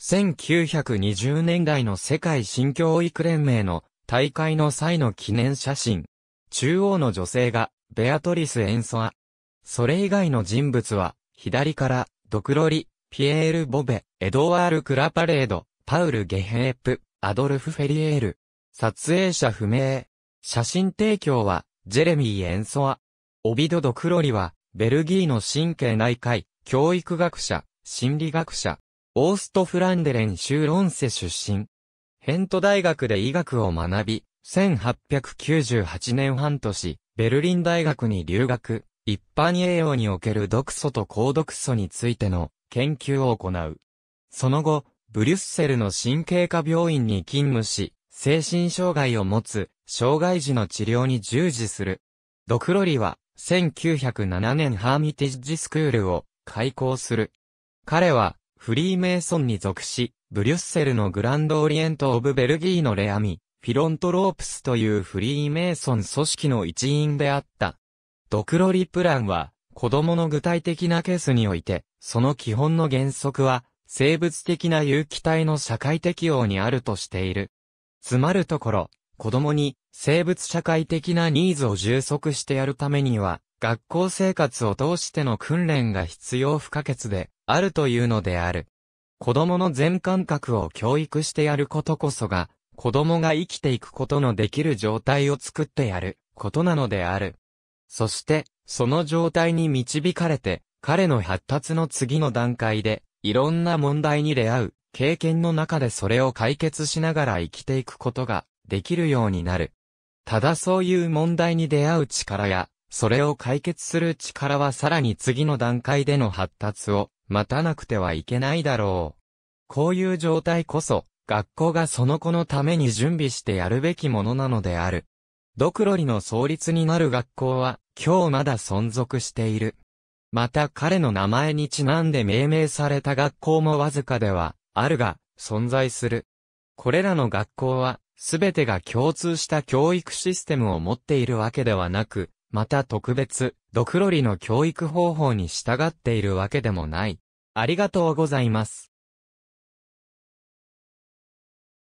1920年代の世界新教育連盟の大会の際の記念写真。中央の女性がベアトリス・エンソア。それ以外の人物は、左から、ドクロリ、ピエール・ボベ、エドワール・クラパレード、パウル・ゲヘープ、アドルフ・フェリエール。撮影者不明。写真提供は、ジェレミー・エンソア。オビド・ドクロリは、ベルギーの神経内科医、教育学者、心理学者、オーストフランデレン州ロンセ出身。ヘント大学で医学を学び、1898年半年、ベルリン大学に留学、一般栄養における毒素と高毒素についての研究を行う。その後、ブリュッセルの神経科病院に勤務し、精神障害を持つ、障害児の治療に従事する。ドクロリは、1907年ハーミティッジスクールを開校する。彼は、フリーメイソンに属し、ブリュッセルのグランドオリエント・オブ・ベルギーのレアミ、フィロントロープスというフリーメイソン組織の一員であった。ドクロリプランは、子供の具体的なケースにおいて、その基本の原則は、生物的な有機体の社会適用にあるとしている。つまるところ、子供に生物社会的なニーズを充足してやるためには、学校生活を通しての訓練が必要不可欠であるというのである。子供の全感覚を教育してやることこそが、子供が生きていくことのできる状態を作ってやることなのである。そして、その状態に導かれて、彼の発達の次の段階で、いろんな問題に出会う、経験の中でそれを解決しながら生きていくことができるようになる。ただそういう問題に出会う力や、それを解決する力はさらに次の段階での発達を待たなくてはいけないだろう。こういう状態こそ、学校がその子のために準備してやるべきものなのである。ドクロリの創立になる学校は、今日まだ存続している。また彼の名前にちなんで命名された学校もわずかでは、あるが、存在する。これらの学校は、すべてが共通した教育システムを持っているわけではなく、また特別、ドクロリの教育方法に従っているわけでもない。ありがとうございます。